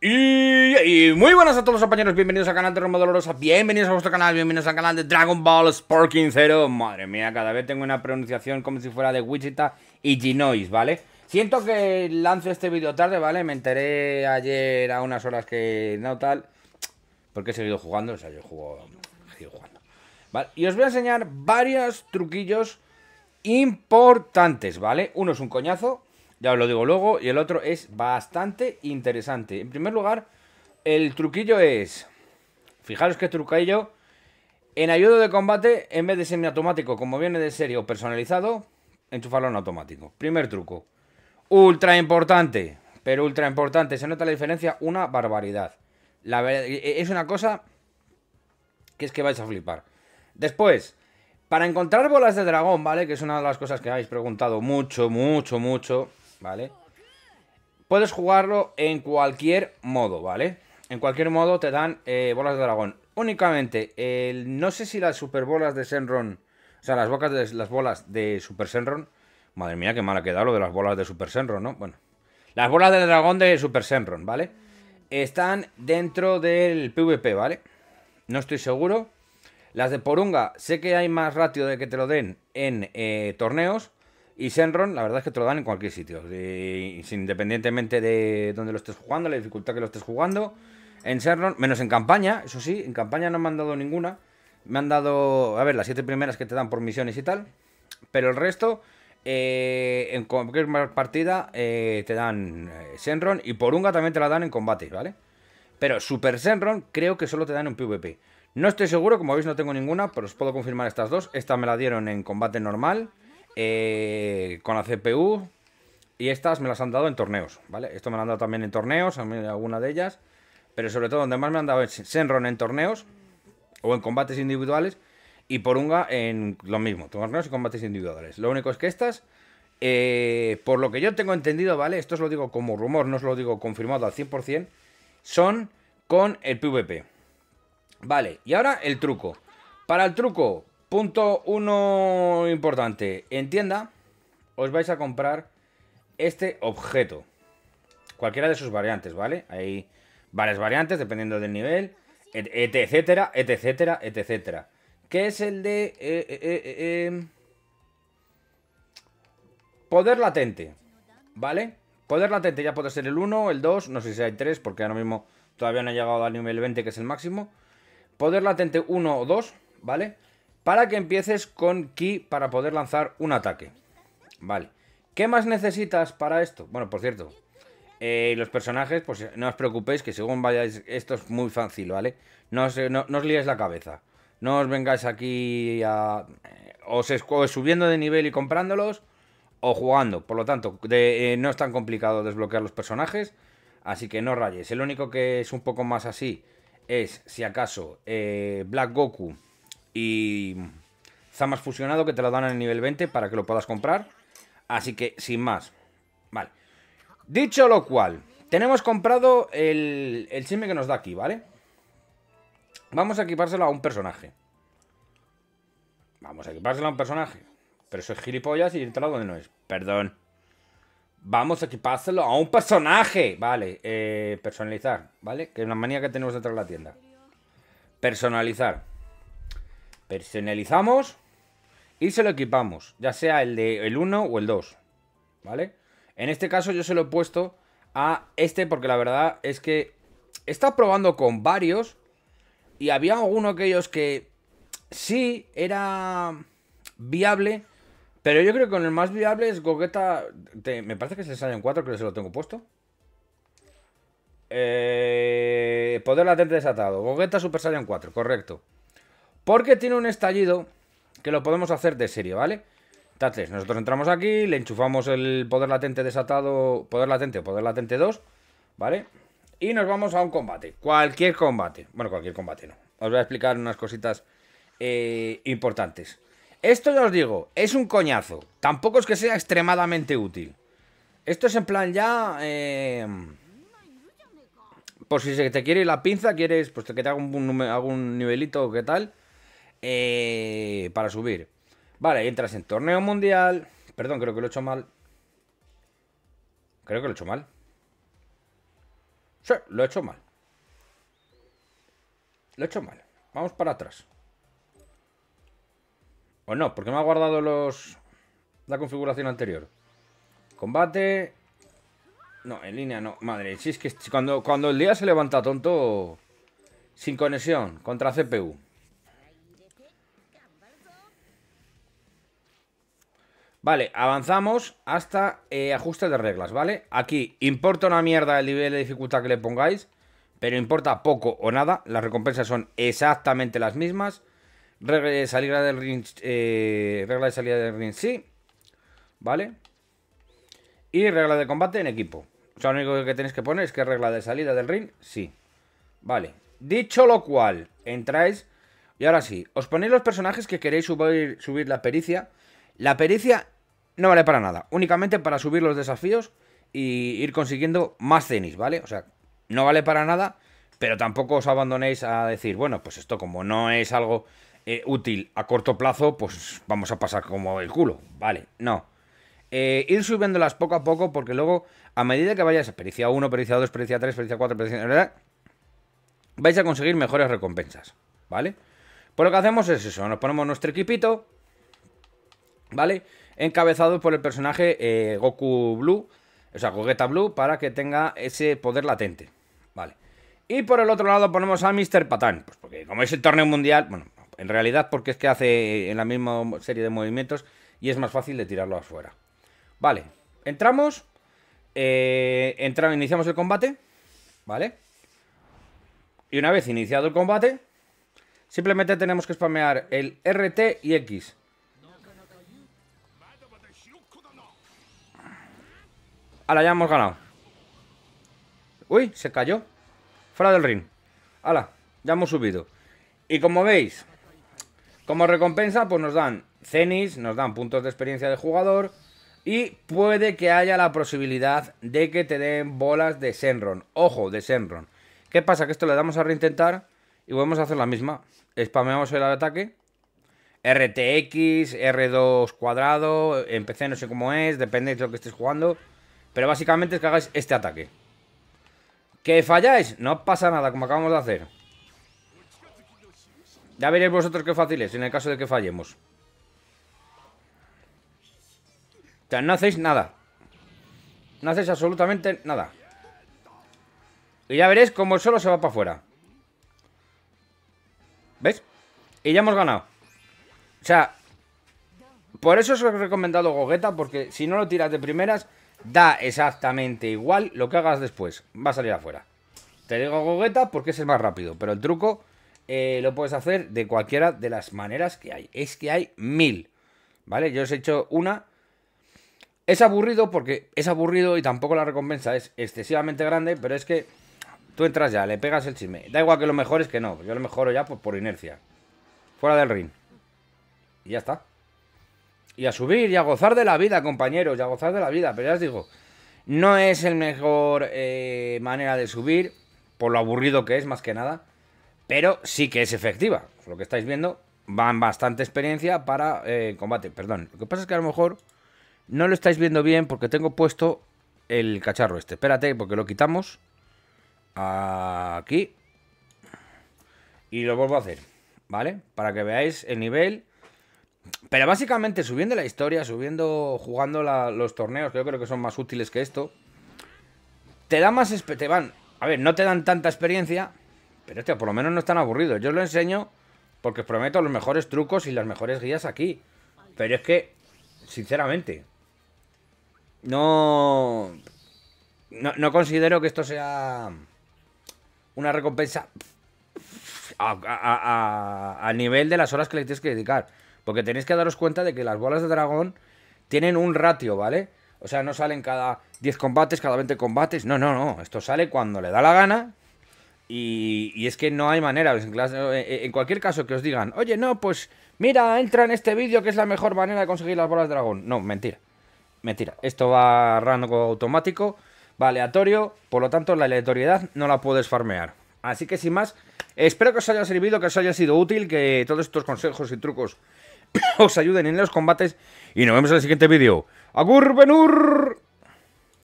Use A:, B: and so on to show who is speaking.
A: Y, muy buenas a todos los compañeros, bienvenidos al canal de Roma Dolorosa, bienvenidos a vuestro canal, bienvenidos al canal de Dragon Ball Sparking Zero Madre mía, cada vez tengo una pronunciación como si fuera de Wichita y Ginois, ¿vale? Siento que lanzo este vídeo tarde, ¿vale? Me enteré ayer a unas horas que no tal, porque he seguido jugando, o sea, yo juego, he seguido jugando ¿Vale? Y os voy a enseñar varios truquillos importantes, ¿vale? Uno es un coñazo, ya os lo digo luego. Y el otro es bastante interesante. En primer lugar, el truquillo es... Fijaros qué truquillo. En ayudo de combate, en vez de semiautomático, como viene de serie o personalizado, enchufarlo en automático. Primer truco. Ultra importante, pero ultra importante. Se nota la diferencia una barbaridad. E-, e-, es una cosa que es que vais a flipar. Después, para encontrar bolas de dragón, ¿vale? Que es una de las cosas que habéis preguntado mucho, mucho, mucho. ¿vale? Puedes jugarlo en cualquier modo, ¿vale? En cualquier modo te dan eh, bolas de dragón. Únicamente, no sé si las super bolas de Senron, o sea, las, bocas de, las bolas de Super Senron, madre mía, qué mala ha quedado lo de las bolas de Super Senron, ¿no? Bueno, las bolas de dragón de Super Senron, ¿vale? Están dentro del PvP, ¿vale? No estoy seguro. Las de Porunga, sé que hay más ratio de que te lo den en eh, torneos, y Senron, la verdad es que te lo dan en cualquier sitio. independientemente de donde lo estés jugando, la dificultad que lo estés jugando. En Senron, menos en campaña, eso sí, en campaña no me han dado ninguna. Me han dado, a ver, las siete primeras que te dan por misiones y tal. Pero el resto, eh, en cualquier partida, eh, te dan eh, Senron. Y Porunga también te la dan en combate, ¿vale? Pero Super Senron creo que solo te dan en PvP. No estoy seguro, como veis no tengo ninguna, pero os puedo confirmar estas dos. Esta me la dieron en combate normal. Eh, con la CPU. Y estas me las han dado en torneos, ¿vale? Esto me lo han dado también en torneos, alguna de ellas. Pero sobre todo donde más me han dado es Senron en torneos o en combates individuales. Y Porunga en lo mismo, torneos y combates individuales. Lo único es que estas, eh, por lo que yo tengo entendido, ¿vale? Esto os lo digo como rumor, no os lo digo confirmado al 100%. Son con el PvP. Vale, y ahora el truco. Para el truco, Punto uno importante. En os vais a comprar este objeto. Cualquiera de sus variantes, ¿vale? Hay varias variantes dependiendo del nivel, etcétera, etcétera, etcétera. ¿Qué que es el de... Eh, eh, eh, em, poder latente, ¿vale? Poder latente ya puede ser el 1, el 2, no sé si hay 3, porque ahora mismo todavía no he llegado al nivel 20, que es el máximo. Poder latente 1 o 2, ¿vale? para que empieces con Ki para poder lanzar un ataque. Vale. ¿Qué más necesitas para esto? Bueno, por cierto, eh, los personajes, pues no os preocupéis que según vayáis, esto es muy fácil, ¿vale? No os, no, liéis la cabeza. No os vengáis aquí a... Eh, os, subiendo de nivel y comprándolos o jugando. Por lo tanto, eh, no es tan complicado desbloquear los personajes. Así que no rayes. El único que es un poco más así es, si acaso, Black Goku y Zamas fusionado que te lo dan en el nivel 20 para que lo puedas comprar. Así que, sin más. Vale. Dicho lo cual, tenemos comprado el, el que nos da aquí, ¿vale? Vamos a equipárselo a un personaje. Vamos a equipárselo a un personaje. Pero eso es gilipollas y entra donde no es. Perdón. Vamos a equipárselo a un personaje. Vale, eh, personalizar, ¿vale? Que es una manía que tenemos detrás de la tienda. Personalizar. Personalizamos y se lo equipamos, ya sea el de el 1 o el 2, ¿vale? En este caso yo se lo he puesto a este porque la verdad es que he probando con varios y había alguno de ellos que sí era viable, pero yo creo que con el más viable es Gogeta, me parece que es el Saiyan 4, creo que se lo tengo puesto. Eh, poder latente desatado. Gogeta Super Saiyan 4, correcto. Porque tiene un estallido que lo podemos hacer de serie, ¿vale? Entonces, nosotros entramos aquí, le enchufamos el poder latente desatado, poder latente o poder latente 2, ¿vale? Y nos vamos a un combate, cualquier combate. Bueno, cualquier combate no. Os voy a explicar unas cositas eh, importantes. Esto ya os digo, es un coñazo. Tampoco es que sea extremadamente útil. Esto es en plan ya... Eh, por si se te quiere la pinza, quieres pues, que te haga un, nivelito o qué tal... Eh, para subir. Vale, entras en torneo mundial. Perdón, creo que lo he hecho mal. Creo que lo he hecho mal. Sí, lo he hecho mal. Lo he hecho mal. Vamos para atrás. O no, porque me ha guardado los... La configuración anterior. Combate... No, en línea no. Madre, si es que cuando, cuando el día se levanta tonto... Sin conexión, contra CPU. Vale, avanzamos hasta eh, ajuste de reglas, ¿vale? Aquí importa una mierda el nivel de dificultad que le pongáis, pero importa poco o nada. Las recompensas son exactamente las mismas. Regla de salida del ring, eh, regla de salida del ring sí, ¿vale? Y regla de combate en equipo. O sea, lo único que tenéis que poner es que regla de salida del ring sí. Vale, dicho lo cual, entráis y ahora sí, os ponéis los personajes que queréis subir, subir la pericia. La pericia no vale para nada. Únicamente para subir los desafíos y ir consiguiendo más cenis, ¿vale? O sea, no vale para nada, pero tampoco os abandonéis a decir, bueno, pues esto como no es algo eh, útil a corto plazo, pues vamos a pasar como el culo, ¿vale? No. Eh, ir subiéndolas poco a poco porque luego, a medida que vayas a pericia 1, pericia 2, pericia 3, pericia 4, pericia... ¿verdad? Vais a conseguir mejores recompensas, ¿vale? Pues lo que hacemos es eso, nos ponemos nuestro equipito, ¿vale? encabezado por el personaje eh, Goku Blue, o sea, Gogeta Blue, para que tenga ese poder latente. Vale. Y por el otro lado ponemos a Mr. Patán, pues porque como es el torneo mundial, bueno, en realidad porque es que hace en eh, la misma serie de movimientos y es más fácil de tirarlo afuera. Vale, entramos, eh, entramos, iniciamos el combate, ¿vale? Y una vez iniciado el combate, simplemente tenemos que spamear el RT y X. Ahora ya hemos ganado. Uy, se cayó. Fuera del ring. ¡Hala, ya hemos subido. Y como veis, como recompensa, pues nos dan cenis, nos dan puntos de experiencia de jugador. Y puede que haya la posibilidad de que te den bolas de Senron. Ojo, de Senron. ¿Qué pasa? Que esto le damos a reintentar y volvemos a hacer la misma. Spameamos el ataque. RTX, R2 cuadrado, empecé no sé cómo es, depende de lo que estés jugando. Pero básicamente es que hagáis este ataque. ¿Que falláis? No pasa nada, como acabamos de hacer. Ya veréis vosotros qué fácil es, en el caso de que fallemos. O sea, no hacéis nada. No hacéis absolutamente nada. Y ya veréis cómo solo se va para afuera. ¿Veis? Y ya hemos ganado. O sea, por eso os he recomendado Gogeta, porque si no lo tiras de primeras, Da exactamente igual lo que hagas después. Va a salir afuera. Te digo gogueta porque es más rápido. Pero el truco eh, lo puedes hacer de cualquiera de las maneras que hay. Es que hay mil. ¿Vale? Yo os he hecho una. Es aburrido porque es aburrido y tampoco la recompensa es excesivamente grande. Pero es que tú entras ya, le pegas el chisme. Da igual que lo mejor es que no. Yo lo mejoro ya por inercia. Fuera del ring. Y ya está y a subir y a gozar de la vida, compañeros, y a gozar de la vida, pero ya os digo, no es el mejor eh, manera de subir, por lo aburrido que es más que nada, pero sí que es efectiva. Lo que estáis viendo, van bastante experiencia para eh, combate, perdón. Lo que pasa es que a lo mejor no lo estáis viendo bien porque tengo puesto el cacharro este. Espérate, porque lo quitamos aquí y lo vuelvo a hacer, ¿vale? Para que veáis el nivel pero básicamente subiendo la historia, subiendo, jugando los torneos, que yo creo que son más útiles que esto, te da más... Te van, a ver, no te dan tanta experiencia, pero este, por lo menos no están aburridos. Yo os lo enseño porque os prometo los mejores trucos y las mejores guías aquí. Pero es que, sinceramente, no, no, no considero que esto sea una recompensa al nivel de las horas que le tienes que dedicar. Porque tenéis que daros cuenta de que las bolas de dragón tienen un ratio, ¿vale? O sea, no salen cada 10 combates, cada 20 combates. No, no, no. Esto sale cuando le da la gana. Y, es que no hay manera. Eh, eh, en, cualquier caso que os digan, oye, no, pues mira, entra en este vídeo que es la mejor manera de conseguir las bolas de dragón. No, mentira. Mentira. Esto va rango automático, va aleatorio. Por lo tanto, la aleatoriedad no la puedes farmear. Así que sin más, espero que os haya servido, que os haya sido útil, que todos estos consejos y trucos os ayuden en los combates y nos vemos en el siguiente vídeo. ¡Agur Benur!